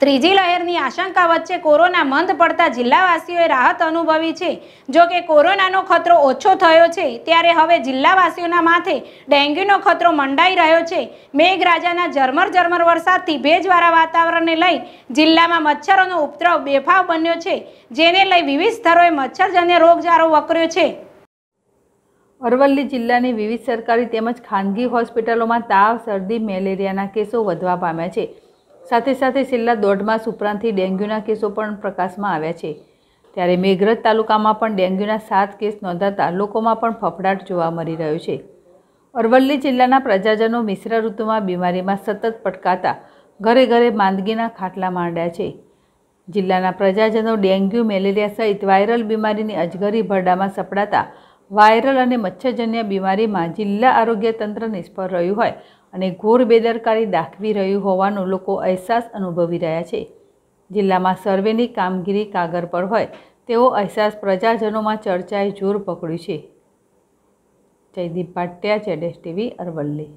ત્રીજી લહેરની આશંકા વચ્ચે કોરોના મંદ પડતા જિલ્લાવાસીઓએ રાહત અનુભવી છે જો કે કોરોનાનો ખતરો ઓછો થયો છે ત્યારે હવે જિલ્લાવાસીઓના માથે ડેન્ગ્યુનો ખતરો મંડાઈ રહ્યો છે મેઘરાજાના ઝરમર ઝરમર વરસાદથી ભેજવાળા વાતાવરણને લઈ જિલ્લામાં મચ્છરોનો ઉપદ્રવ બેફાવ બન્યો છે જેને લઈ વિવિધ સ્થળોએ મચ્છરજન્ય રોગચાળો વકર્યો છે અરવલ્લી જિલ્લાની વિવિધ સરકારી તેમજ ખાનગી હોસ્પિટલોમાં તાવ શરદી મેલેરિયાના કેસો વધવા પામ્યા છે સાથે સાથે છેલ્લા દોઢ માસ ઉપરાંતથી ડેન્ગ્યુના કેસો પણ પ્રકાશમાં આવ્યા છે ત્યારે મેઘરજ તાલુકામાં પણ ડેન્ગ્યુના સાત કેસ નોંધાતા લોકોમાં પણ ફફડાટ જોવા મળી રહ્યો છે અરવલ્લી જિલ્લાના પ્રજાજનો મિશ્ર ઋતુમાં બીમારીમાં સતત પટકાતા ઘરે ઘરે માંદગીના ખાટલા માંડ્યા છે જિલ્લાના પ્રજાજનો ડેન્ગ્યુ મેલેરિયા સહિત વાયરલ બીમારીની અજગરી ભરડામાં સપડાતા વાયરલ અને મચ્છરજન્ય બીમારીમાં જિલ્લા આરોગ્ય તંત્ર નિષ્ફળ રહ્યું હોય અને ઘોર બેદરકારી દાખવી રહ્યું હોવાનો લોકો અહેસાસ અનુભવી રહ્યા છે જિલ્લામાં સર્વેની કામગીરી કાગર પર હોય તેવો અહેસાસ પ્રજાજનોમાં ચર્ચાએ જોર પકડ્યું છે જયદીપ પાટિયા જેડેશ ટીવી અરવલ્લી